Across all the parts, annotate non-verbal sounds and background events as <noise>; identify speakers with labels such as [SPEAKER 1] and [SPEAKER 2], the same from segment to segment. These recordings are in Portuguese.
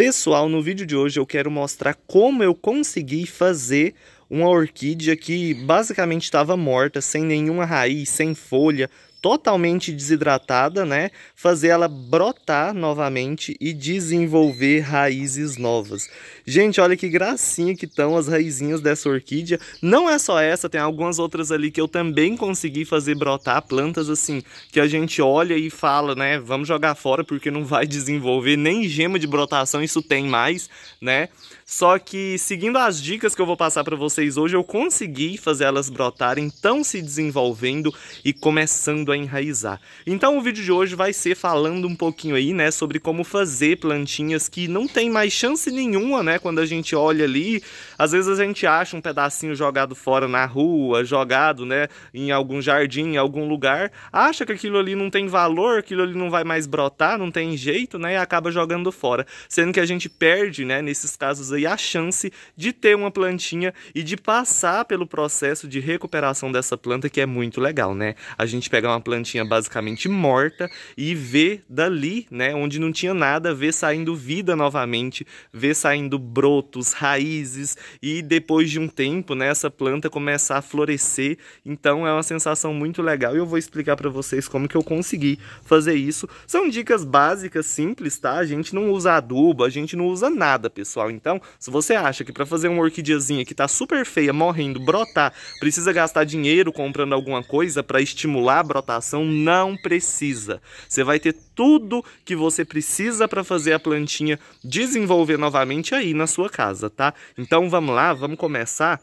[SPEAKER 1] Pessoal, no vídeo de hoje eu quero mostrar como eu consegui fazer uma orquídea que basicamente estava morta, sem nenhuma raiz, sem folha, totalmente desidratada, né? Fazer ela brotar novamente e desenvolver raízes novas. Gente, olha que gracinha que estão as raizinhas dessa orquídea. Não é só essa, tem algumas outras ali que eu também consegui fazer brotar, plantas assim, que a gente olha e fala, né? Vamos jogar fora porque não vai desenvolver, nem gema de brotação isso tem mais, né? Só que seguindo as dicas que eu vou passar para vocês hoje, eu consegui fazer elas brotarem, tão se desenvolvendo e começando a enraizar. Então o vídeo de hoje vai ser falando um pouquinho aí, né, sobre como fazer plantinhas que não tem mais chance nenhuma, né, quando a gente olha ali, às vezes a gente acha um pedacinho jogado fora na rua, jogado, né, em algum jardim, em algum lugar, acha que aquilo ali não tem valor, aquilo ali não vai mais brotar, não tem jeito, né, e acaba jogando fora. Sendo que a gente perde, né, nesses casos aí a chance de ter uma plantinha e de passar pelo processo de recuperação dessa planta, que é muito legal, né? A gente pegar uma plantinha basicamente morta e ver dali, né, onde não tinha nada, ver saindo vida novamente, ver saindo brotos, raízes e depois de um tempo, né, essa planta começar a florescer. Então é uma sensação muito legal e eu vou explicar para vocês como que eu consegui fazer isso. São dicas básicas, simples, tá? A gente não usa adubo, a gente não usa nada, pessoal. Então, se você acha que para fazer uma orquidiazinha que tá super feia, morrendo, brotar, precisa gastar dinheiro comprando alguma coisa para estimular a brotação, não precisa. Você vai ter tudo que você precisa para fazer a plantinha desenvolver novamente aí na sua casa, tá? Então vamos lá, vamos começar.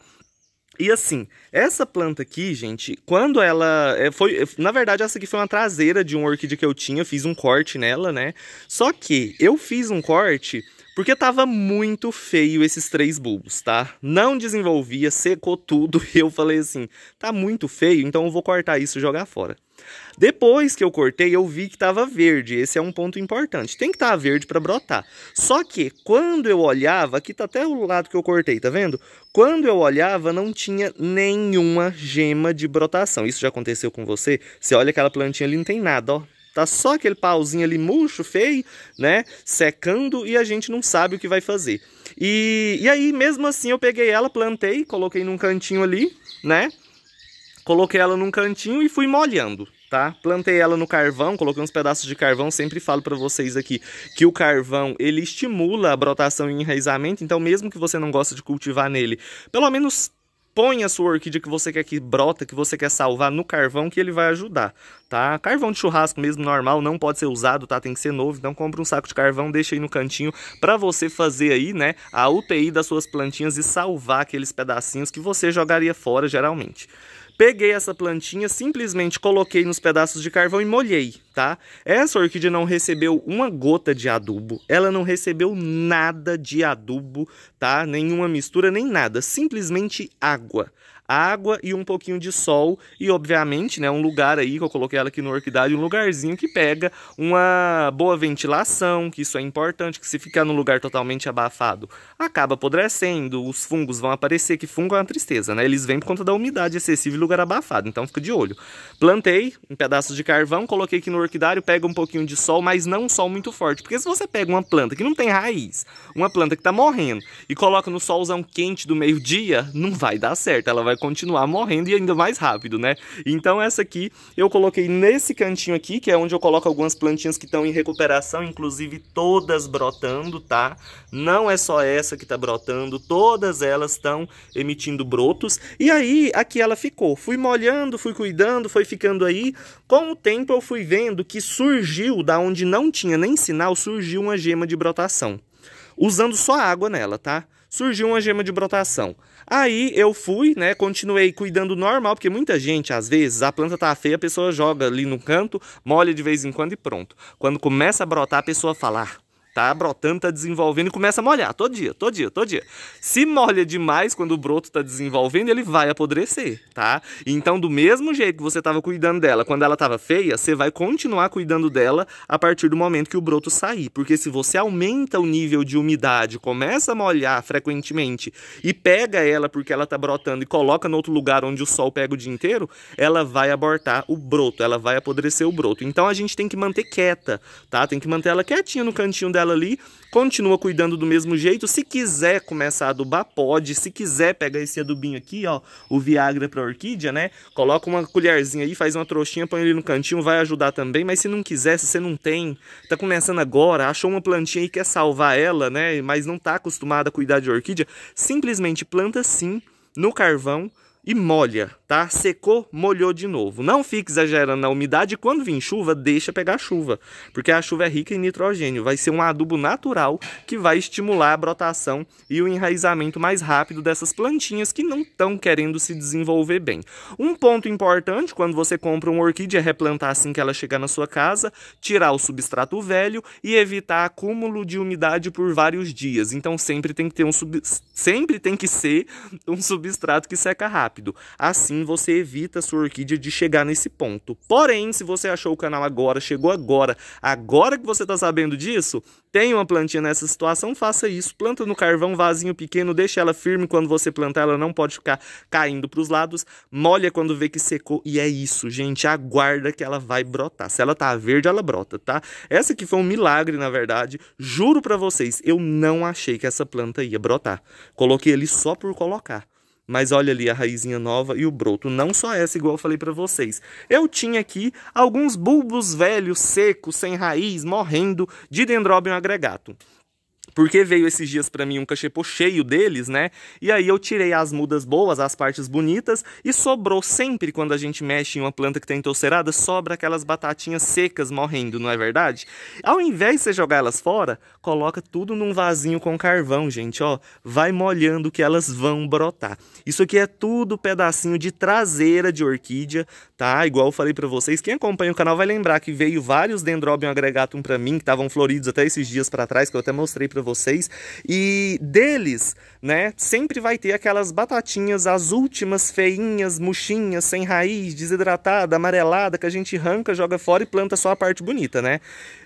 [SPEAKER 1] E assim, essa planta aqui, gente, quando ela é, foi, é, na verdade essa aqui foi uma traseira de um orquídea que eu tinha, fiz um corte nela, né? Só que eu fiz um corte porque tava muito feio esses três bulbos, tá? Não desenvolvia, secou tudo <laughs> e eu falei assim, tá muito feio, então eu vou cortar isso e jogar fora. Depois que eu cortei, eu vi que tava verde, esse é um ponto importante. Tem que estar tá verde para brotar. Só que quando eu olhava, aqui tá até o lado que eu cortei, tá vendo? Quando eu olhava, não tinha nenhuma gema de brotação. Isso já aconteceu com você? Você olha aquela plantinha ali, não tem nada, ó Tá só aquele pauzinho ali murcho, feio, né? Secando e a gente não sabe o que vai fazer. E, e aí, mesmo assim, eu peguei ela, plantei, coloquei num cantinho ali, né? Coloquei ela num cantinho e fui molhando, tá? Plantei ela no carvão, coloquei uns pedaços de carvão, sempre falo para vocês aqui que o carvão, ele estimula a brotação e enraizamento, então mesmo que você não gosta de cultivar nele, pelo menos põe a sua orquídea que você quer que brota, que você quer salvar no carvão, que ele vai ajudar, tá? Carvão de churrasco mesmo normal não pode ser usado, tá? Tem que ser novo, então compra um saco de carvão, deixa aí no cantinho para você fazer aí, né, a UTI das suas plantinhas e salvar aqueles pedacinhos que você jogaria fora geralmente. Peguei essa plantinha, simplesmente coloquei nos pedaços de carvão e molhei, tá? Essa orquídea não recebeu uma gota de adubo, ela não recebeu nada de adubo, tá? Nenhuma mistura, nem nada, simplesmente água água e um pouquinho de sol. E, obviamente, né, um lugar aí, que eu coloquei ela aqui no orquidário um lugarzinho que pega uma boa ventilação, que isso é importante, que se ficar num lugar totalmente abafado, acaba apodrecendo, os fungos vão aparecer, que fungo é uma tristeza, né? Eles vêm por conta da umidade excessiva e lugar abafado, então fica de olho. Plantei um pedaço de carvão, coloquei aqui no orquidário, pega um pouquinho de sol, mas não um sol muito forte, porque se você pega uma planta que não tem raiz, uma planta que tá morrendo, e coloca no solzão quente do meio-dia, não vai dar certo, ela vai continuar morrendo e ainda mais rápido, né? Então essa aqui eu coloquei nesse cantinho aqui, que é onde eu coloco algumas plantinhas que estão em recuperação, inclusive todas brotando, tá? Não é só essa que tá brotando, todas elas estão emitindo brotos. E aí aqui ela ficou. Fui molhando, fui cuidando, foi ficando aí. Com o tempo eu fui vendo que surgiu da onde não tinha nem sinal, surgiu uma gema de brotação usando só água nela, tá? surgiu uma gema de brotação. Aí eu fui, né, continuei cuidando normal, porque muita gente, às vezes, a planta tá feia, a pessoa joga ali no canto, molha de vez em quando e pronto. Quando começa a brotar, a pessoa fala, ah, tá brotando, tá desenvolvendo e começa a molhar todo dia, todo dia, todo dia. Se molha demais quando o broto tá desenvolvendo, ele vai apodrecer, tá? Então, do mesmo jeito que você tava cuidando dela quando ela tava feia, você vai continuar cuidando dela a partir do momento que o broto sair, porque se você aumenta o nível de umidade, começa a molhar frequentemente e pega ela porque ela tá brotando e coloca no outro lugar onde o sol pega o dia inteiro, ela vai abortar o broto, ela vai apodrecer o broto. Então a gente tem que manter quieta, tá? Tem que manter ela quietinha no cantinho dela ali, continua cuidando do mesmo jeito. Se quiser começar a adubar, pode. Se quiser pegar esse adubinho aqui, ó, o Viagra para orquídea, né? Coloca uma colherzinha aí, faz uma trouxinha, põe ele no cantinho, vai ajudar também. Mas se não quiser, se você não tem, tá começando agora, achou uma plantinha e quer salvar ela, né? Mas não tá acostumada a cuidar de orquídea, simplesmente planta sim no carvão e molha, tá? Secou, molhou de novo. Não fique exagerando na umidade. Quando vir chuva, deixa pegar chuva, porque a chuva é rica em nitrogênio. Vai ser um adubo natural que vai estimular a brotação e o enraizamento mais rápido dessas plantinhas que não estão querendo se desenvolver bem. Um ponto importante quando você compra uma orquídea é replantar assim que ela chegar na sua casa, tirar o substrato velho e evitar acúmulo de umidade por vários dias. Então sempre tem que ter um sub... sempre tem que ser um substrato que seca rápido rápido. Assim você evita a sua orquídea de chegar nesse ponto. Porém, se você achou o canal agora, chegou agora, agora que você está sabendo disso, tem uma plantinha nessa situação, faça isso. Planta no carvão, vasinho pequeno, deixa ela firme quando você plantar, ela não pode ficar caindo para os lados. Molha quando vê que secou e é isso, gente. Aguarda que ela vai brotar. Se ela tá verde, ela brota, tá? Essa aqui foi um milagre, na verdade. Juro para vocês, eu não achei que essa planta ia brotar. Coloquei ele só por colocar. Mas olha ali a raizinha nova e o broto. Não só essa, igual eu falei para vocês. Eu tinha aqui alguns bulbos velhos, secos, sem raiz, morrendo de dendrobium agregato. Porque veio esses dias para mim um cachepô cheio deles, né? E aí eu tirei as mudas boas, as partes bonitas, e sobrou sempre quando a gente mexe em uma planta que tem tá torcerada, sobra aquelas batatinhas secas morrendo, não é verdade? Ao invés de você jogar elas fora, coloca tudo num vasinho com carvão, gente, ó. Vai molhando que elas vão brotar. Isso aqui é tudo pedacinho de traseira de orquídea, tá? Igual eu falei para vocês, quem acompanha o canal vai lembrar que veio vários Dendrobium agregatum para mim, que estavam floridos até esses dias para trás, que eu até mostrei para vocês. E deles, né, sempre vai ter aquelas batatinhas, as últimas feinhas, murchinhas, sem raiz, desidratada, amarelada, que a gente arranca, joga fora e planta só a parte bonita, né?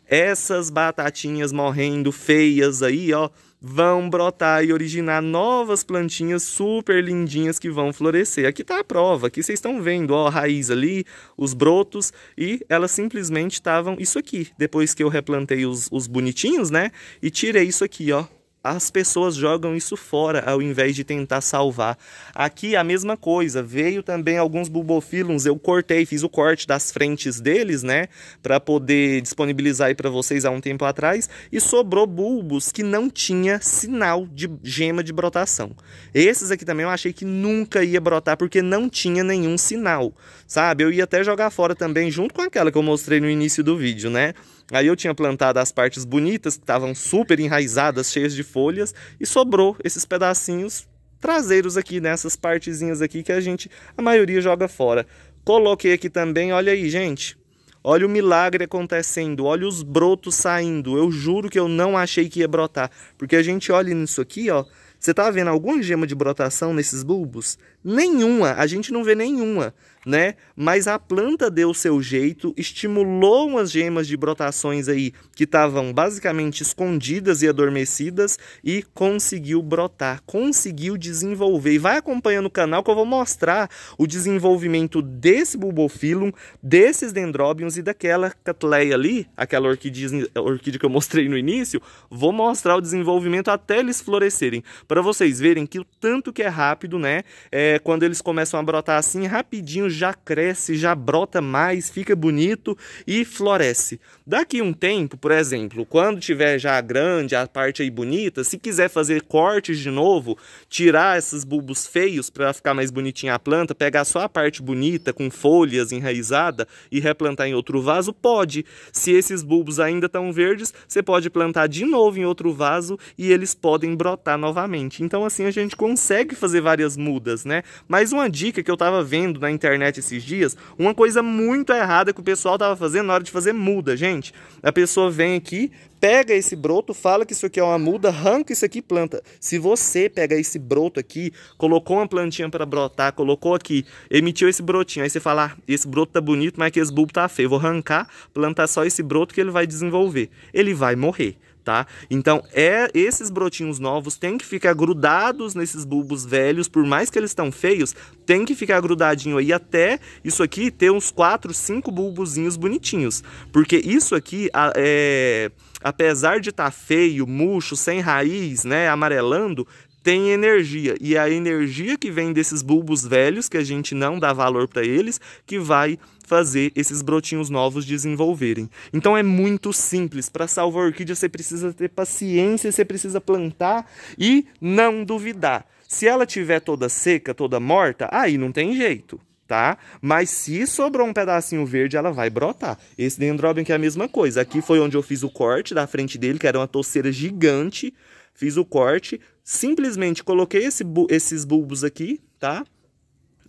[SPEAKER 1] essas batatinhas morrendo feias aí, ó, vão brotar e originar novas plantinhas super lindinhas que vão florescer. Aqui tá a prova, aqui vocês estão vendo ó, a raiz ali, os brotos, e elas simplesmente estavam isso aqui. Depois que eu replantei os, os bonitinhos, né, e tirei isso aqui, ó, as pessoas jogam isso fora ao invés de tentar salvar. Aqui a mesma coisa, veio também alguns bulbofilums, eu cortei, fiz o corte das frentes deles, né, para poder disponibilizar aí para vocês há um tempo atrás, e sobrou bulbos que não tinha sinal de gema de brotação. Esses aqui também eu achei que nunca ia brotar porque não tinha nenhum sinal, sabe? Eu ia até jogar fora também junto com aquela que eu mostrei no início do vídeo, né? Aí eu tinha plantado as partes bonitas, que estavam super enraizadas, cheias de folhas, e sobrou esses pedacinhos traseiros aqui, nessas né? partezinhas aqui que a gente, a maioria joga fora. Coloquei aqui também, olha aí, gente. Olha o milagre acontecendo, olha os brotos saindo. Eu juro que eu não achei que ia brotar, porque a gente olha nisso aqui, ó, você está vendo alguma gema de brotação nesses bulbos? Nenhuma, a gente não vê nenhuma, né? Mas a planta deu o seu jeito, estimulou umas gemas de brotações aí que estavam basicamente escondidas e adormecidas e conseguiu brotar, conseguiu desenvolver. E vai acompanhando o canal que eu vou mostrar o desenvolvimento desse bulbofilum, desses dendróbios e daquela catleia ali, aquela orquídea, orquídea que eu mostrei no início. Vou mostrar o desenvolvimento até eles florescerem para vocês verem que o tanto que é rápido, né? É, quando eles começam a brotar assim, rapidinho já cresce, já brota mais, fica bonito e floresce. Daqui um tempo, por exemplo, quando tiver já grande, a parte aí bonita, se quiser fazer cortes de novo, tirar esses bulbos feios para ficar mais bonitinha a planta, pegar só a parte bonita com folhas enraizada e replantar em outro vaso, pode. Se esses bulbos ainda estão verdes, você pode plantar de novo em outro vaso e eles podem brotar novamente. Então, assim, a gente consegue fazer várias mudas, né? Mas uma dica que eu tava vendo na internet esses dias, uma coisa muito errada que o pessoal tava fazendo na hora de fazer muda, gente. A pessoa vem aqui, pega esse broto, fala que isso aqui é uma muda, arranca isso aqui e planta. Se você pega esse broto aqui, colocou uma plantinha para brotar, colocou aqui, emitiu esse brotinho, aí você fala, ah, esse broto tá bonito, mas que esse bulbo tá feio, vou arrancar, plantar só esse broto que ele vai desenvolver. Ele vai morrer tá? Então, é esses brotinhos novos têm que ficar grudados nesses bulbos velhos, por mais que eles estão feios, tem que ficar grudadinho aí até isso aqui ter uns 4, 5 bulbozinhos bonitinhos. Porque isso aqui é apesar de estar tá feio, murcho, sem raiz, né, amarelando, tem energia e é a energia que vem desses bulbos velhos que a gente não dá valor para eles que vai fazer esses brotinhos novos desenvolverem. Então é muito simples. Para salvar a orquídea você precisa ter paciência, você precisa plantar e não duvidar. Se ela tiver toda seca, toda morta, aí não tem jeito. Tá? Mas se sobrou um pedacinho verde, ela vai brotar. Esse dendrobium que é a mesma coisa. Aqui foi onde eu fiz o corte da frente dele, que era uma toceira gigante. Fiz o corte, simplesmente coloquei esse bu esses bulbos aqui, tá?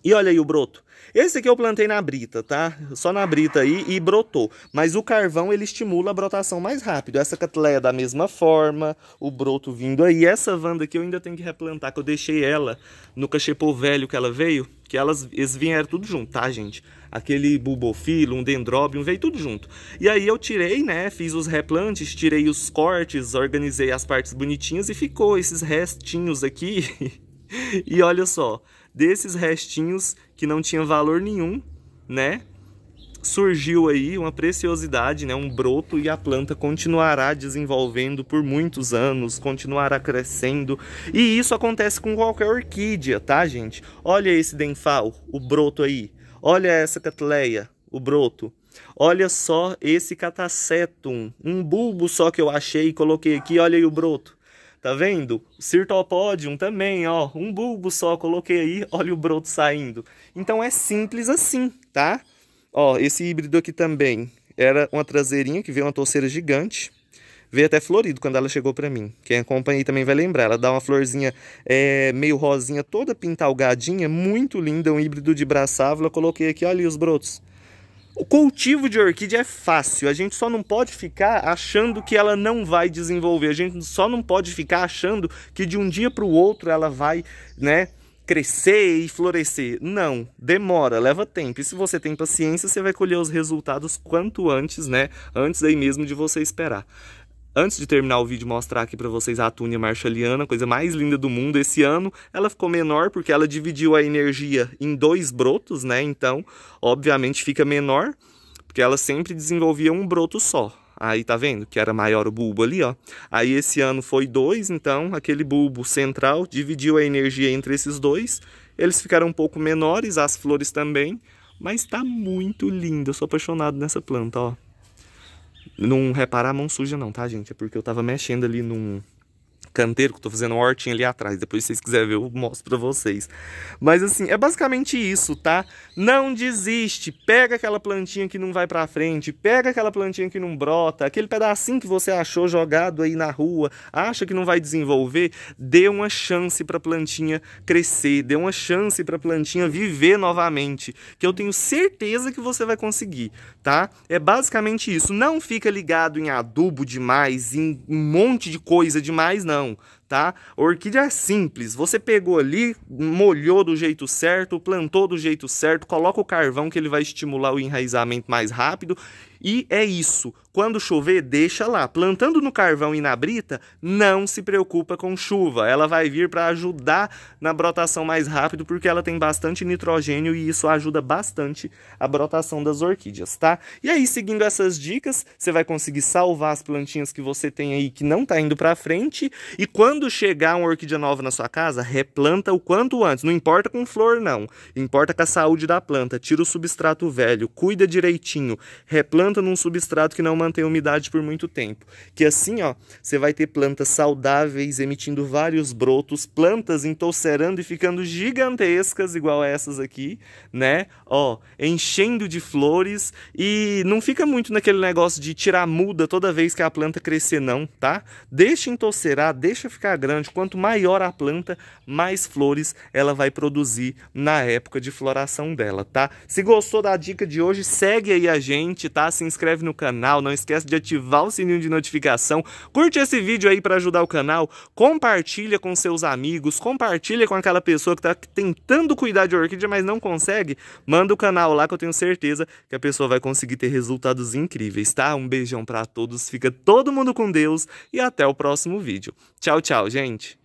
[SPEAKER 1] E olha aí o broto. Esse aqui eu plantei na brita, tá? Só na brita aí e brotou. Mas o carvão, ele estimula a brotação mais rápido. Essa catleia é da mesma forma, o broto vindo aí. Essa vanda aqui eu ainda tenho que replantar, que eu deixei ela no cachepô velho que ela veio, que elas, eles vieram tudo junto, tá, gente? Aquele bulbofilo, um dendróbio, veio tudo junto. E aí eu tirei, né, fiz os replantes, tirei os cortes, organizei as partes bonitinhas e ficou esses restinhos aqui. <laughs> e olha só, desses restinhos que não tinha valor nenhum, né? Surgiu aí uma preciosidade, né? um broto e a planta continuará desenvolvendo por muitos anos, continuará crescendo. E isso acontece com qualquer orquídea, tá, gente? Olha esse denfal, o broto aí. Olha essa catleia, o broto. Olha só esse catacetum, um bulbo só que eu achei e coloquei aqui, olha aí o broto. Tá vendo? Cirtopodium também, ó. Um bulbo só, coloquei aí, olha o broto saindo. Então é simples assim, tá? Ó, esse híbrido aqui também era uma traseirinha que veio uma torceira gigante. Veio até florido quando ela chegou para mim. Quem acompanha aí também vai lembrar. Ela dá uma florzinha é, meio rosinha, toda pintalgadinha, muito linda, um híbrido de braçávola. Coloquei aqui, olha ali os brotos. O cultivo de orquídea é fácil, a gente só não pode ficar achando que ela não vai desenvolver, a gente só não pode ficar achando que de um dia para o outro ela vai, né, crescer e florescer. Não, demora, leva tempo. E se você tem paciência, você vai colher os resultados quanto antes, né, antes aí mesmo de você esperar. Antes de terminar o vídeo, mostrar aqui para vocês a Túnia Marshalliana, coisa mais linda do mundo esse ano. Ela ficou menor porque ela dividiu a energia em dois brotos, né? Então, obviamente fica menor, porque ela sempre desenvolvia um broto só. Aí tá vendo que era maior o bulbo ali, ó. Aí esse ano foi dois, então aquele bulbo central dividiu a energia entre esses dois. Eles ficaram um pouco menores, as flores também, mas tá muito lindo. Eu sou apaixonado nessa planta, ó não reparar a mão suja não, tá, gente? É porque eu tava mexendo ali num, canteiro que eu tô fazendo uma hortinha ali atrás. Depois, se vocês quiserem ver, eu mostro pra vocês. Mas assim, é basicamente isso, tá? Não desiste. Pega aquela plantinha que não vai pra frente. Pega aquela plantinha que não brota. Aquele pedacinho que você achou jogado aí na rua. Acha que não vai desenvolver? Dê uma chance pra plantinha crescer. Dê uma chance pra plantinha viver novamente. Que eu tenho certeza que você vai conseguir, tá? É basicamente isso. Não fica ligado em adubo demais, em um monte de coisa demais, não não, tá? Orquídea é simples, você pegou ali, molhou do jeito certo, plantou do jeito certo, coloca o carvão que ele vai estimular o enraizamento mais rápido e é isso. Quando chover, deixa lá. Plantando no carvão e na brita, não se preocupa com chuva. Ela vai vir para ajudar na brotação mais rápido, porque ela tem bastante nitrogênio e isso ajuda bastante a brotação das orquídeas, tá? E aí, seguindo essas dicas, você vai conseguir salvar as plantinhas que você tem aí que não tá indo para frente. E quando chegar uma orquídea nova na sua casa, replanta o quanto antes. Não importa com flor, não. Importa com a saúde da planta. Tira o substrato velho, cuida direitinho, replanta planta num substrato que não mantém umidade por muito tempo. Que assim, ó, você vai ter plantas saudáveis emitindo vários brotos, plantas entolcerando e ficando gigantescas, igual essas aqui, né? Ó, enchendo de flores e não fica muito naquele negócio de tirar muda toda vez que a planta crescer, não, tá? Deixa entolcerar, deixa ficar grande. Quanto maior a planta, mais flores ela vai produzir na época de floração dela, tá? Se gostou da dica de hoje, segue aí a gente, tá? Se se inscreve no canal, não esquece de ativar o sininho de notificação, curte esse vídeo aí para ajudar o canal, compartilha com seus amigos, compartilha com aquela pessoa que está tentando cuidar de orquídea, mas não consegue, manda o canal lá que eu tenho certeza que a pessoa vai conseguir ter resultados incríveis, tá? Um beijão para todos, fica todo mundo com Deus e até o próximo vídeo. Tchau, tchau, gente!